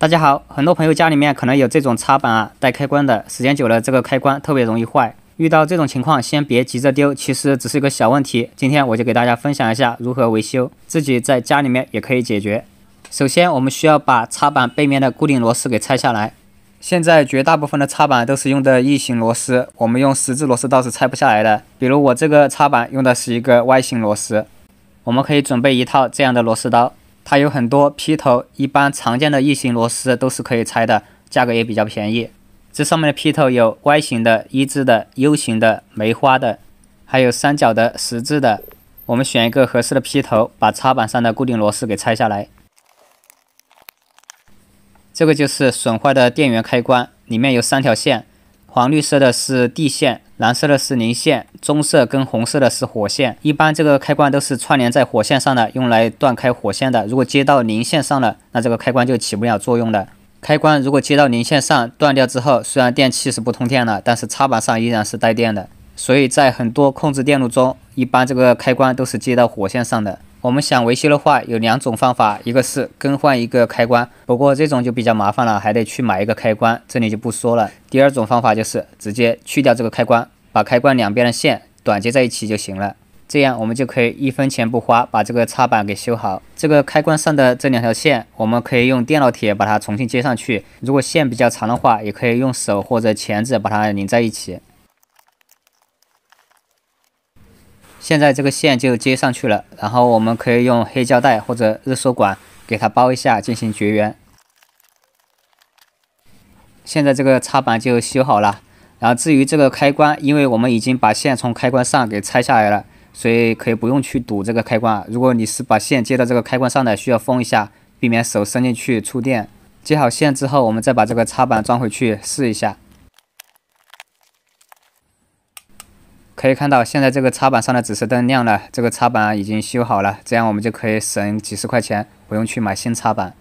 大家好，很多朋友家里面可能有这种插板啊，带开关的，时间久了这个开关特别容易坏。遇到这种情况，先别急着丢，其实只是一个小问题。今天我就给大家分享一下如何维修，自己在家里面也可以解决。首先，我们需要把插板背面的固定螺丝给拆下来。现在绝大部分的插板都是用的异形螺丝，我们用十字螺丝刀是拆不下来的。比如我这个插板用的是一个 Y 型螺丝，我们可以准备一套这样的螺丝刀。它有很多批头，一般常见的异形螺丝都是可以拆的，价格也比较便宜。这上面的批头有 Y 型的、一字的、U 型的、梅花的，还有三角的、十字的。我们选一个合适的批头，把插板上的固定螺丝给拆下来。这个就是损坏的电源开关，里面有三条线，黄绿色的是地线。蓝色的是零线，棕色跟红色的是火线。一般这个开关都是串联在火线上的，用来断开火线的。如果接到零线上了，那这个开关就起不了作用了。开关如果接到零线上，断掉之后，虽然电器是不通电了，但是插板上依然是带电的。所以在很多控制电路中，一般这个开关都是接到火线上的。我们想维修的话，有两种方法，一个是更换一个开关，不过这种就比较麻烦了，还得去买一个开关，这里就不说了。第二种方法就是直接去掉这个开关，把开关两边的线短接在一起就行了。这样我们就可以一分钱不花把这个插板给修好。这个开关上的这两条线，我们可以用电脑铁把它重新接上去。如果线比较长的话，也可以用手或者钳子把它拧在一起。现在这个线就接上去了，然后我们可以用黑胶带或者热缩管给它包一下，进行绝缘。现在这个插板就修好了。然后至于这个开关，因为我们已经把线从开关上给拆下来了，所以可以不用去堵这个开关如果你是把线接到这个开关上的，需要封一下，避免手伸进去触电。接好线之后，我们再把这个插板装回去试一下。可以看到，现在这个插板上的指示灯亮了，这个插板已经修好了，这样我们就可以省几十块钱，不用去买新插板。